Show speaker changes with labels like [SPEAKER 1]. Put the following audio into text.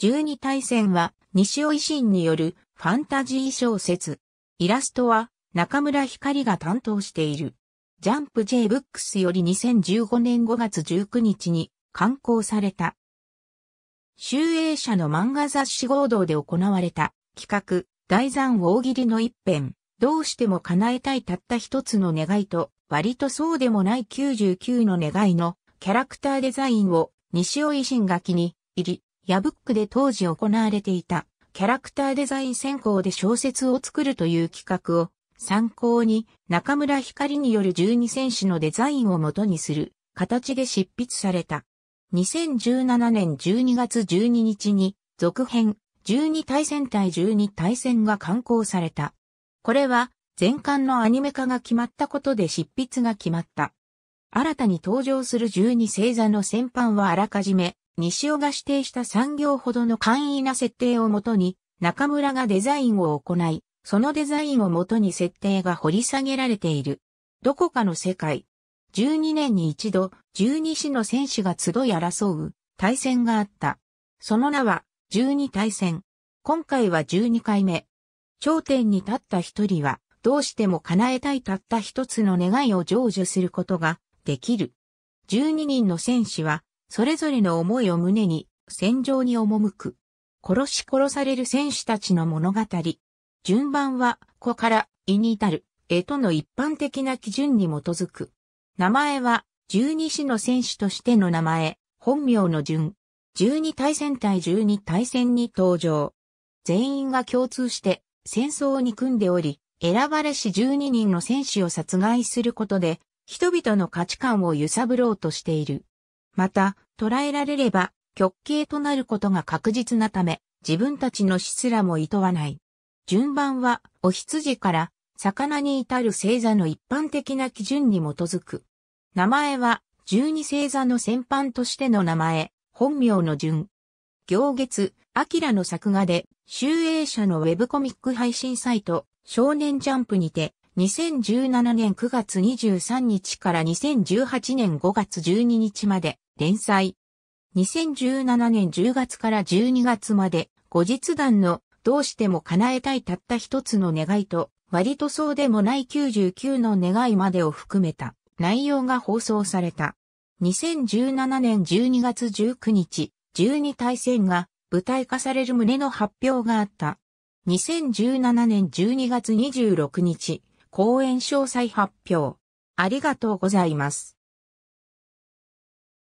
[SPEAKER 1] 12対戦は西尾維新によるファンタジー小説。イラストは中村光が担当している。ジャンプ J ブックスより2015年5月19日に刊行された。集英社の漫画雑誌合同で行われた企画、大山大喜利の一編、どうしても叶えたいたった一つの願いと、割とそうでもない99の願いのキャラクターデザインを西尾維新が気に入り、ヤブックで当時行われていたキャラクターデザイン専攻で小説を作るという企画を参考に中村光による12戦士のデザインを元にする形で執筆された。2017年12月12日に続編12対戦対12対戦が刊行された。これは前巻のアニメ化が決まったことで執筆が決まった。新たに登場する12星座の戦犯はあらかじめ西尾が指定した産行ほどの簡易な設定をもとに、中村がデザインを行い、そのデザインをもとに設定が掘り下げられている。どこかの世界。12年に一度、12市の戦士が集い争う、対戦があった。その名は、12対戦。今回は12回目。頂点に立った一人は、どうしても叶えたいたった一つの願いを成就することができる。12人の戦士はそれぞれの思いを胸に、戦場に赴く。殺し殺される戦士たちの物語。順番は、子から胃に至る、絵との一般的な基準に基づく。名前は、十二子の戦士としての名前、本名の順。十二対戦対十二対戦に登場。全員が共通して戦争に組んでおり、選ばれし十二人の戦士を殺害することで、人々の価値観を揺さぶろうとしている。また、捉えられれば、極刑となることが確実なため、自分たちの死すらも厭わない。順番は、お羊から、魚に至る星座の一般的な基準に基づく。名前は、十二星座の先般としての名前、本名の順。行月、アキラの作画で、集英社のウェブコミック配信サイト、少年ジャンプにて、2017年9月23日から2018年5月12日まで連載。2017年10月から12月まで後日談のどうしても叶えたいたった一つの願いと割とそうでもない99の願いまでを含めた内容が放送された。2017年12月19日、12大戦が舞台化される旨の発表があった。2017年12月26日、講演詳細発表。ありがとうございます。